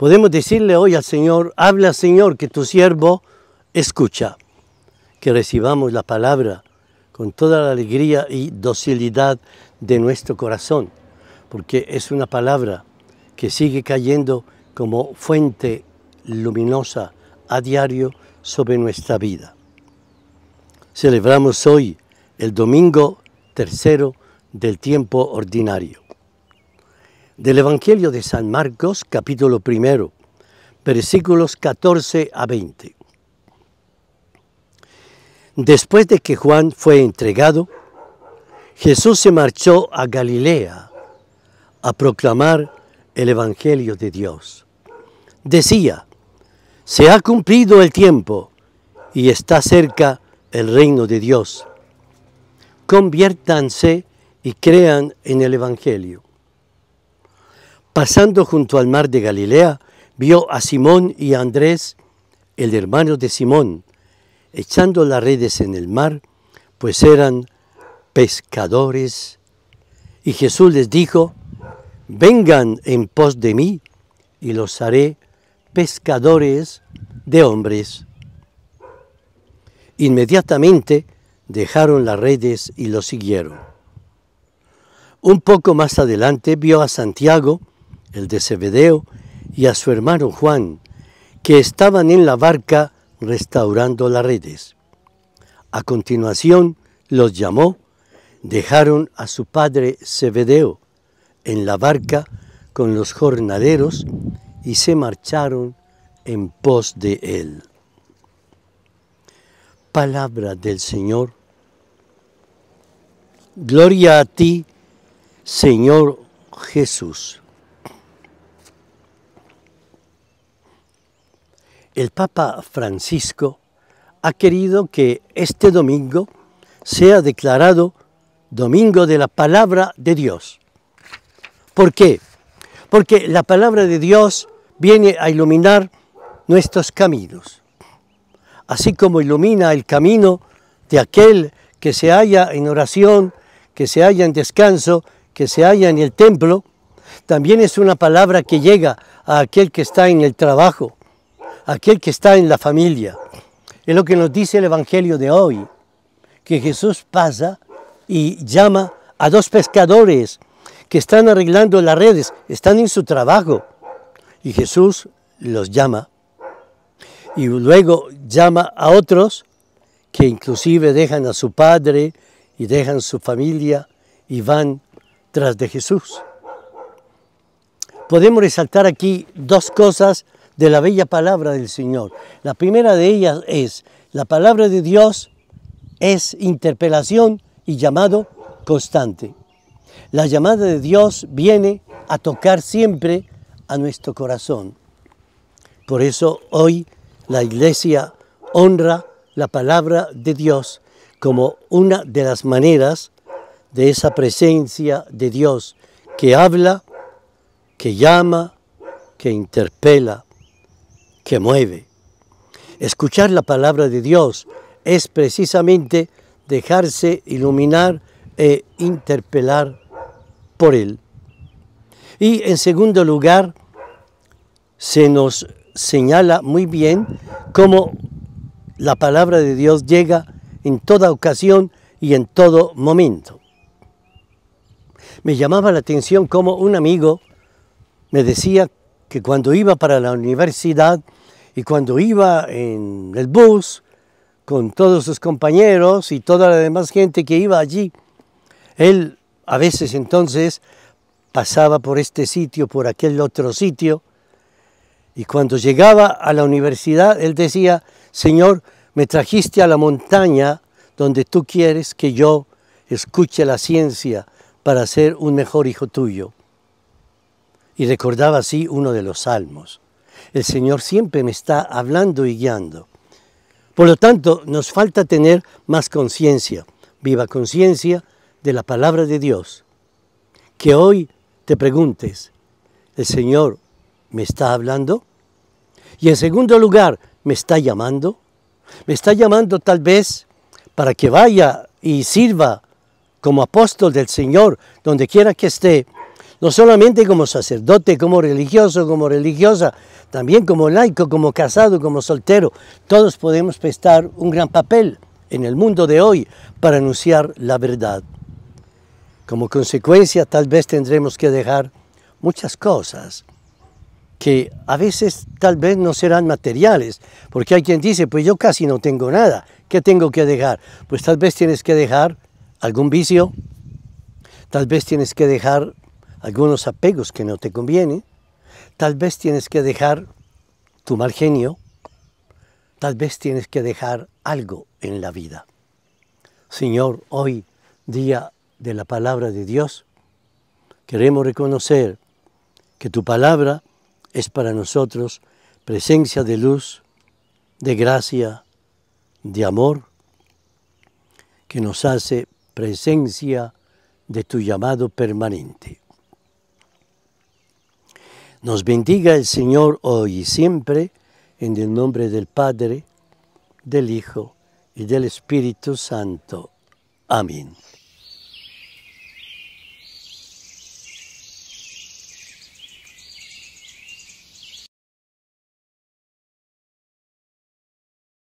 Podemos decirle hoy al Señor, habla Señor, que tu siervo escucha. Que recibamos la palabra con toda la alegría y docilidad de nuestro corazón, porque es una palabra que sigue cayendo como fuente luminosa a diario sobre nuestra vida. Celebramos hoy el domingo tercero del tiempo ordinario del Evangelio de San Marcos capítulo primero, versículos 14 a 20. Después de que Juan fue entregado, Jesús se marchó a Galilea a proclamar el Evangelio de Dios. Decía, se ha cumplido el tiempo y está cerca el reino de Dios. Conviértanse y crean en el Evangelio. Pasando junto al mar de Galilea, vio a Simón y Andrés, el hermano de Simón, echando las redes en el mar, pues eran pescadores. Y Jesús les dijo, vengan en pos de mí y los haré pescadores de hombres. Inmediatamente dejaron las redes y los siguieron. Un poco más adelante vio a Santiago, el de Zebedeo, y a su hermano Juan, que estaban en la barca restaurando las redes. A continuación los llamó, dejaron a su padre Zebedeo en la barca con los jornaderos y se marcharon en pos de él. Palabra del Señor. Gloria a ti, Señor Jesús. el Papa Francisco ha querido que este domingo sea declarado Domingo de la Palabra de Dios. ¿Por qué? Porque la palabra de Dios viene a iluminar nuestros caminos, así como ilumina el camino de aquel que se halla en oración, que se halla en descanso, que se halla en el templo, también es una palabra que llega a aquel que está en el trabajo, aquel que está en la familia. Es lo que nos dice el Evangelio de hoy, que Jesús pasa y llama a dos pescadores que están arreglando las redes, están en su trabajo. Y Jesús los llama. Y luego llama a otros que inclusive dejan a su padre y dejan su familia y van tras de Jesús. Podemos resaltar aquí dos cosas de la bella palabra del Señor. La primera de ellas es, la palabra de Dios es interpelación y llamado constante. La llamada de Dios viene a tocar siempre a nuestro corazón. Por eso hoy la iglesia honra la palabra de Dios como una de las maneras de esa presencia de Dios que habla, que llama, que interpela que mueve. Escuchar la palabra de Dios es precisamente dejarse iluminar e interpelar por Él. Y en segundo lugar, se nos señala muy bien cómo la palabra de Dios llega en toda ocasión y en todo momento. Me llamaba la atención cómo un amigo me decía que cuando iba para la universidad y cuando iba en el bus con todos sus compañeros y toda la demás gente que iba allí, él a veces entonces pasaba por este sitio, por aquel otro sitio, y cuando llegaba a la universidad, él decía, Señor, me trajiste a la montaña donde tú quieres que yo escuche la ciencia para ser un mejor hijo tuyo y recordaba así uno de los salmos. El Señor siempre me está hablando y guiando. Por lo tanto, nos falta tener más conciencia, viva conciencia de la palabra de Dios. Que hoy te preguntes, ¿el Señor me está hablando? Y en segundo lugar, ¿me está llamando? ¿Me está llamando tal vez para que vaya y sirva como apóstol del Señor donde quiera que esté? no solamente como sacerdote, como religioso, como religiosa, también como laico, como casado, como soltero, todos podemos prestar un gran papel en el mundo de hoy para anunciar la verdad. Como consecuencia, tal vez tendremos que dejar muchas cosas que a veces tal vez no serán materiales, porque hay quien dice, pues yo casi no tengo nada, ¿qué tengo que dejar? Pues tal vez tienes que dejar algún vicio, tal vez tienes que dejar algunos apegos que no te convienen, tal vez tienes que dejar tu mal genio, tal vez tienes que dejar algo en la vida. Señor, hoy, día de la palabra de Dios, queremos reconocer que tu palabra es para nosotros presencia de luz, de gracia, de amor, que nos hace presencia de tu llamado permanente. Nos bendiga el Señor hoy y siempre, en el nombre del Padre, del Hijo y del Espíritu Santo. Amén.